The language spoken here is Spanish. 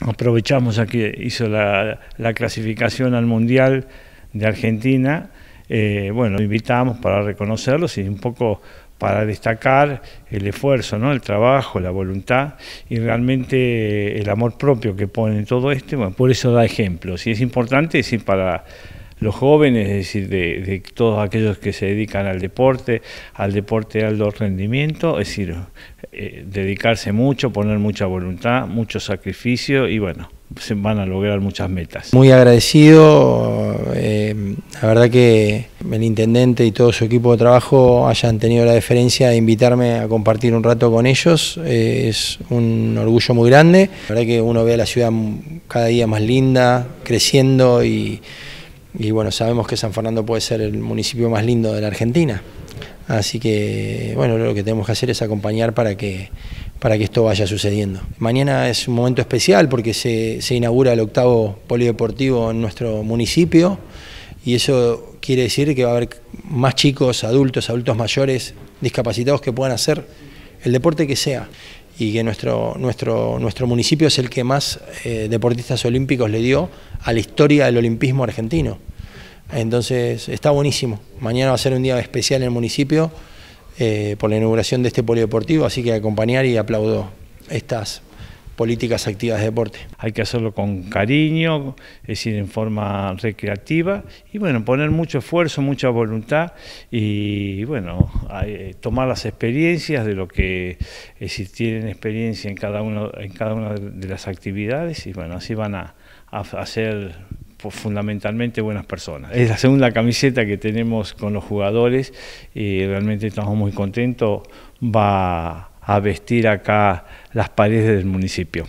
aprovechamos aquí, hizo la, clasificación al Mundial de Argentina, eh, bueno, invitamos para reconocerlos y un poco para destacar el esfuerzo, ¿no? el trabajo, la voluntad y realmente eh, el amor propio que pone en todo esto, bueno, por eso da ejemplos y es importante sí para los jóvenes, es decir, de, todos aquellos que se dedican al deporte, al deporte de alto rendimiento, es decir, eh, dedicarse mucho, poner mucha voluntad, mucho sacrificio y bueno, se van a lograr muchas metas. Muy agradecido, eh, la verdad que el intendente y todo su equipo de trabajo hayan tenido la deferencia de invitarme a compartir un rato con ellos, eh, es un orgullo muy grande, la verdad que uno ve a la ciudad cada día más linda, creciendo y y bueno, sabemos que San Fernando puede ser el municipio más lindo de la Argentina. Así que, bueno, lo que tenemos que hacer es acompañar para que, para que esto vaya sucediendo. Mañana es un momento especial porque se, se inaugura el octavo polideportivo en nuestro municipio y eso quiere decir que va a haber más chicos, adultos, adultos mayores, discapacitados que puedan hacer el deporte que sea y que nuestro, nuestro, nuestro municipio es el que más eh, deportistas olímpicos le dio a la historia del olimpismo argentino. Entonces está buenísimo. Mañana va a ser un día especial en el municipio eh, por la inauguración de este polideportivo, así que acompañar y aplaudo estas políticas activas de deporte. Hay que hacerlo con cariño, es decir, en forma recreativa y bueno, poner mucho esfuerzo, mucha voluntad y bueno, eh, tomar las experiencias de lo que, es decir, tienen experiencia en cada, uno, en cada una de las actividades y bueno, así van a, ser fundamentalmente buenas personas. Es la segunda camiseta que tenemos con los jugadores y realmente estamos muy contentos. Va a vestir acá las paredes del municipio.